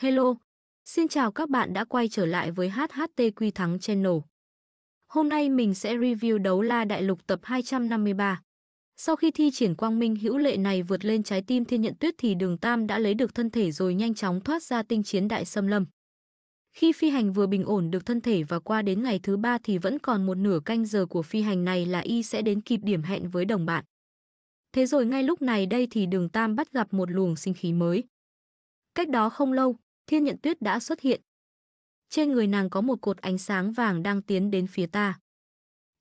Hello, xin chào các bạn đã quay trở lại với HHT Quy Thắng Channel. Hôm nay mình sẽ review đấu la đại lục tập 253. Sau khi thi triển quang minh hữu lệ này vượt lên trái tim thiên nhận tuyết thì đường Tam đã lấy được thân thể rồi nhanh chóng thoát ra tinh chiến đại xâm lâm. Khi phi hành vừa bình ổn được thân thể và qua đến ngày thứ ba thì vẫn còn một nửa canh giờ của phi hành này là y sẽ đến kịp điểm hẹn với đồng bạn. Thế rồi ngay lúc này đây thì đường Tam bắt gặp một luồng sinh khí mới. Cách đó không lâu, thiên nhận tuyết đã xuất hiện. Trên người nàng có một cột ánh sáng vàng đang tiến đến phía ta.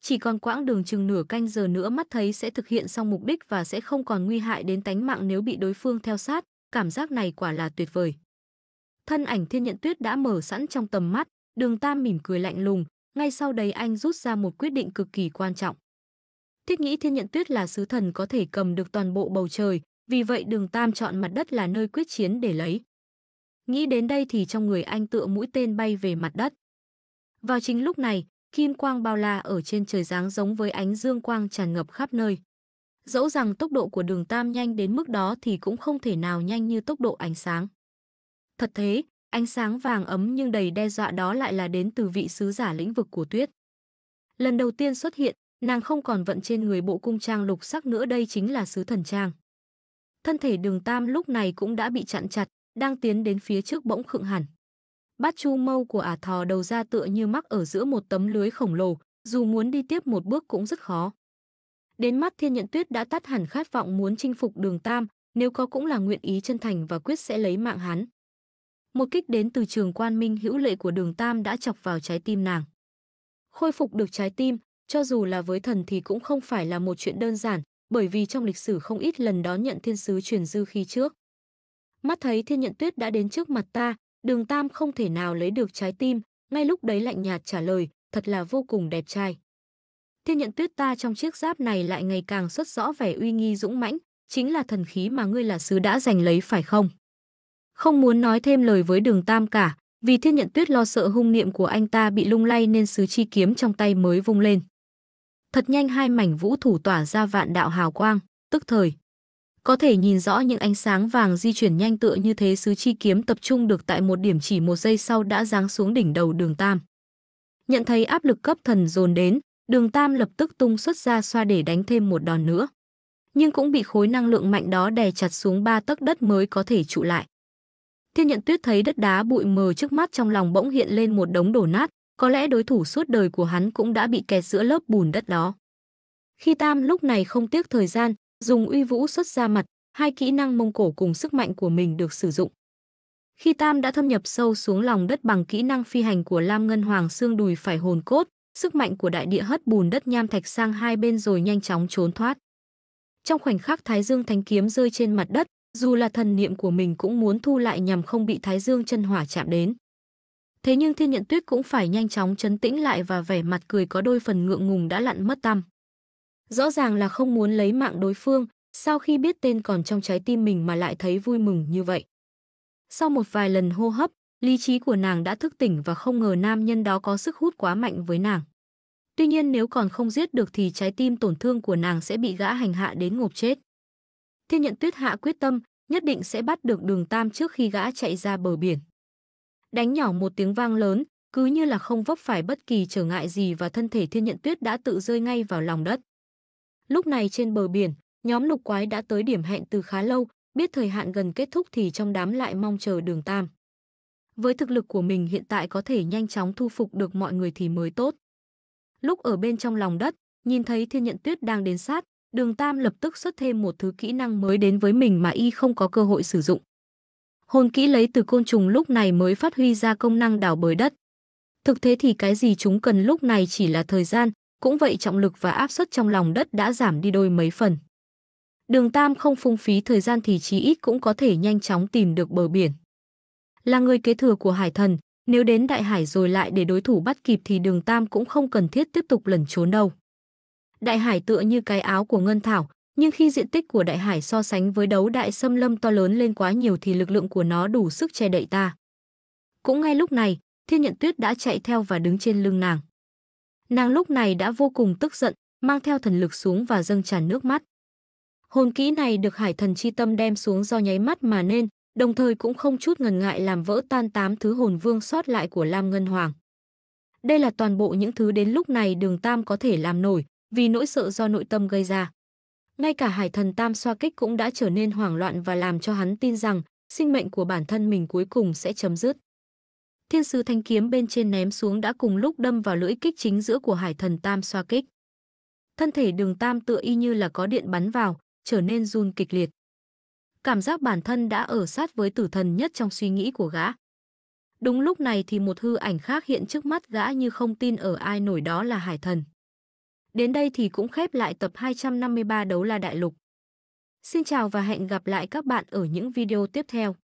Chỉ còn quãng đường chừng nửa canh giờ nữa mắt thấy sẽ thực hiện xong mục đích và sẽ không còn nguy hại đến tánh mạng nếu bị đối phương theo sát, cảm giác này quả là tuyệt vời. Thân ảnh thiên nhận tuyết đã mở sẵn trong tầm mắt, đường tam mỉm cười lạnh lùng, ngay sau đấy anh rút ra một quyết định cực kỳ quan trọng. Thiết nghĩ thiên nhận tuyết là sứ thần có thể cầm được toàn bộ bầu trời, vì vậy đường tam chọn mặt đất là nơi quyết chiến để lấy. Nghĩ đến đây thì trong người anh tựa mũi tên bay về mặt đất. Vào chính lúc này, kim quang bao la ở trên trời dáng giống với ánh dương quang tràn ngập khắp nơi. Dẫu rằng tốc độ của đường tam nhanh đến mức đó thì cũng không thể nào nhanh như tốc độ ánh sáng. Thật thế, ánh sáng vàng ấm nhưng đầy đe dọa đó lại là đến từ vị sứ giả lĩnh vực của tuyết. Lần đầu tiên xuất hiện, nàng không còn vận trên người bộ cung trang lục sắc nữa đây chính là sứ thần trang. Thân thể đường tam lúc này cũng đã bị chặn chặt, đang tiến đến phía trước bỗng khựng hẳn. Bát chu mâu của ả thò đầu ra tựa như mắc ở giữa một tấm lưới khổng lồ, dù muốn đi tiếp một bước cũng rất khó. Đến mắt thiên nhận tuyết đã tắt hẳn khát vọng muốn chinh phục đường tam, nếu có cũng là nguyện ý chân thành và quyết sẽ lấy mạng hắn. Một kích đến từ trường quan minh hữu lệ của đường tam đã chọc vào trái tim nàng. Khôi phục được trái tim, cho dù là với thần thì cũng không phải là một chuyện đơn giản, bởi vì trong lịch sử không ít lần đón nhận thiên sứ truyền dư khi trước. Mắt thấy thiên nhận tuyết đã đến trước mặt ta, đường tam không thể nào lấy được trái tim, ngay lúc đấy lạnh nhạt trả lời, thật là vô cùng đẹp trai. Thiên nhận tuyết ta trong chiếc giáp này lại ngày càng xuất rõ vẻ uy nghi dũng mãnh, chính là thần khí mà ngươi là sứ đã giành lấy phải không? Không muốn nói thêm lời với đường tam cả, vì thiên nhận tuyết lo sợ hung niệm của anh ta bị lung lay nên sứ chi kiếm trong tay mới vung lên. Thật nhanh hai mảnh vũ thủ tỏa ra vạn đạo hào quang, tức thời, có thể nhìn rõ những ánh sáng vàng di chuyển nhanh tựa như thế sứ chi kiếm tập trung được tại một điểm chỉ một giây sau đã giáng xuống đỉnh đầu đường tam. Nhận thấy áp lực cấp thần dồn đến, đường tam lập tức tung xuất ra xoa để đánh thêm một đòn nữa. Nhưng cũng bị khối năng lượng mạnh đó đè chặt xuống ba tấc đất mới có thể trụ lại. Thiên nhận tuyết thấy đất đá bụi mờ trước mắt trong lòng bỗng hiện lên một đống đổ nát, có lẽ đối thủ suốt đời của hắn cũng đã bị kẹt giữa lớp bùn đất đó. Khi Tam lúc này không tiếc thời gian, dùng uy vũ xuất ra mặt, hai kỹ năng Mông Cổ cùng sức mạnh của mình được sử dụng. Khi Tam đã thâm nhập sâu xuống lòng đất bằng kỹ năng phi hành của Lam Ngân Hoàng xương đùi phải hồn cốt, sức mạnh của đại địa hất bùn đất nham thạch sang hai bên rồi nhanh chóng trốn thoát. Trong khoảnh khắc Thái Dương Thánh Kiếm rơi trên mặt đất, dù là thần niệm của mình cũng muốn thu lại nhằm không bị Thái Dương chân hỏa chạm đến. Thế nhưng Thiên Nhận Tuyết cũng phải nhanh chóng chấn tĩnh lại và vẻ mặt cười có đôi phần ngượng ngùng đã lặn mất tâm. Rõ ràng là không muốn lấy mạng đối phương, sau khi biết tên còn trong trái tim mình mà lại thấy vui mừng như vậy. Sau một vài lần hô hấp, lý trí của nàng đã thức tỉnh và không ngờ nam nhân đó có sức hút quá mạnh với nàng. Tuy nhiên nếu còn không giết được thì trái tim tổn thương của nàng sẽ bị gã hành hạ đến ngộp chết. Thiên nhận tuyết hạ quyết tâm, nhất định sẽ bắt được đường tam trước khi gã chạy ra bờ biển. Đánh nhỏ một tiếng vang lớn, cứ như là không vấp phải bất kỳ trở ngại gì và thân thể thiên nhận tuyết đã tự rơi ngay vào lòng đất. Lúc này trên bờ biển, nhóm lục quái đã tới điểm hẹn từ khá lâu, biết thời hạn gần kết thúc thì trong đám lại mong chờ đường tam. Với thực lực của mình hiện tại có thể nhanh chóng thu phục được mọi người thì mới tốt. Lúc ở bên trong lòng đất, nhìn thấy thiên nhận tuyết đang đến sát, đường tam lập tức xuất thêm một thứ kỹ năng mới đến với mình mà y không có cơ hội sử dụng. Hồn kỹ lấy từ côn trùng lúc này mới phát huy ra công năng đảo bới đất. Thực thế thì cái gì chúng cần lúc này chỉ là thời gian, cũng vậy trọng lực và áp suất trong lòng đất đã giảm đi đôi mấy phần. Đường Tam không phung phí thời gian thì chí ít cũng có thể nhanh chóng tìm được bờ biển. Là người kế thừa của Hải Thần, nếu đến Đại Hải rồi lại để đối thủ bắt kịp thì Đường Tam cũng không cần thiết tiếp tục lẩn trốn đâu. Đại Hải tựa như cái áo của Ngân Thảo, nhưng khi diện tích của Đại Hải so sánh với đấu đại xâm lâm to lớn lên quá nhiều thì lực lượng của nó đủ sức che đậy ta. Cũng ngay lúc này, Thiên Nhận Tuyết đã chạy theo và đứng trên lưng nàng. Nàng lúc này đã vô cùng tức giận, mang theo thần lực xuống và dâng tràn nước mắt. Hồn kỹ này được hải thần chi tâm đem xuống do nháy mắt mà nên, đồng thời cũng không chút ngần ngại làm vỡ tan tám thứ hồn vương sót lại của Lam Ngân Hoàng. Đây là toàn bộ những thứ đến lúc này đường Tam có thể làm nổi, vì nỗi sợ do nội tâm gây ra. Ngay cả hải thần Tam xoa kích cũng đã trở nên hoảng loạn và làm cho hắn tin rằng sinh mệnh của bản thân mình cuối cùng sẽ chấm dứt thiên sứ thanh kiếm bên trên ném xuống đã cùng lúc đâm vào lưỡi kích chính giữa của hải thần tam xoa kích. Thân thể đường tam tựa y như là có điện bắn vào, trở nên run kịch liệt. Cảm giác bản thân đã ở sát với tử thần nhất trong suy nghĩ của gã. Đúng lúc này thì một hư ảnh khác hiện trước mắt gã như không tin ở ai nổi đó là hải thần. Đến đây thì cũng khép lại tập 253 đấu la đại lục. Xin chào và hẹn gặp lại các bạn ở những video tiếp theo.